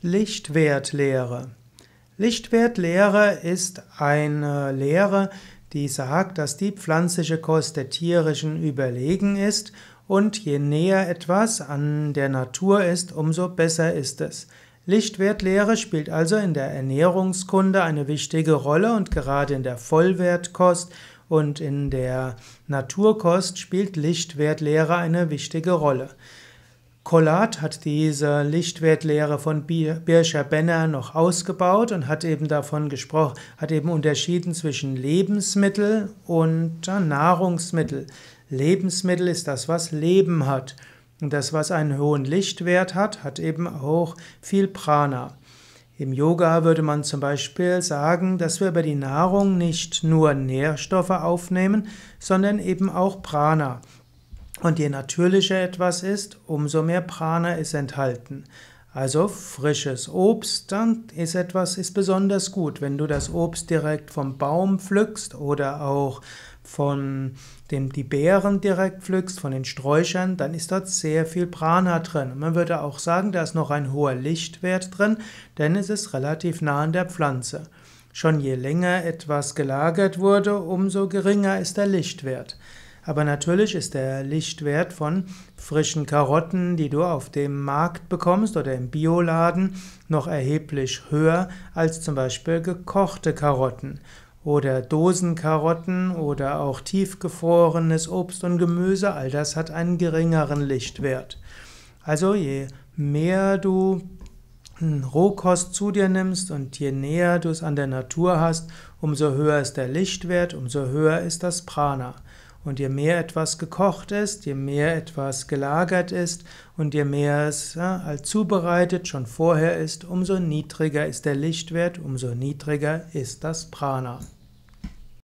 Lichtwertlehre. Lichtwertlehre ist eine Lehre, die sagt, dass die pflanzliche Kost der tierischen überlegen ist und je näher etwas an der Natur ist, umso besser ist es. Lichtwertlehre spielt also in der Ernährungskunde eine wichtige Rolle und gerade in der Vollwertkost und in der Naturkost spielt Lichtwertlehre eine wichtige Rolle. Kollat hat diese Lichtwertlehre von Birscher Benner noch ausgebaut und hat eben davon gesprochen, hat eben unterschieden zwischen Lebensmittel und äh, Nahrungsmittel. Lebensmittel ist das, was Leben hat. Und das, was einen hohen Lichtwert hat, hat eben auch viel Prana. Im Yoga würde man zum Beispiel sagen, dass wir über die Nahrung nicht nur Nährstoffe aufnehmen, sondern eben auch Prana. Und je natürlicher etwas ist, umso mehr Prana ist enthalten. Also frisches Obst, dann ist etwas ist besonders gut. Wenn du das Obst direkt vom Baum pflückst oder auch von dem die Beeren direkt pflückst, von den Sträuchern, dann ist dort sehr viel Prana drin. Man würde auch sagen, da ist noch ein hoher Lichtwert drin, denn es ist relativ nah an der Pflanze. Schon je länger etwas gelagert wurde, umso geringer ist der Lichtwert. Aber natürlich ist der Lichtwert von frischen Karotten, die du auf dem Markt bekommst oder im Bioladen, noch erheblich höher als zum Beispiel gekochte Karotten oder Dosenkarotten oder auch tiefgefrorenes Obst und Gemüse, all das hat einen geringeren Lichtwert. Also je mehr du Rohkost zu dir nimmst und je näher du es an der Natur hast, umso höher ist der Lichtwert, umso höher ist das Prana. Und je mehr etwas gekocht ist, je mehr etwas gelagert ist und je mehr es ja, als halt zubereitet schon vorher ist, umso niedriger ist der Lichtwert, umso niedriger ist das Prana.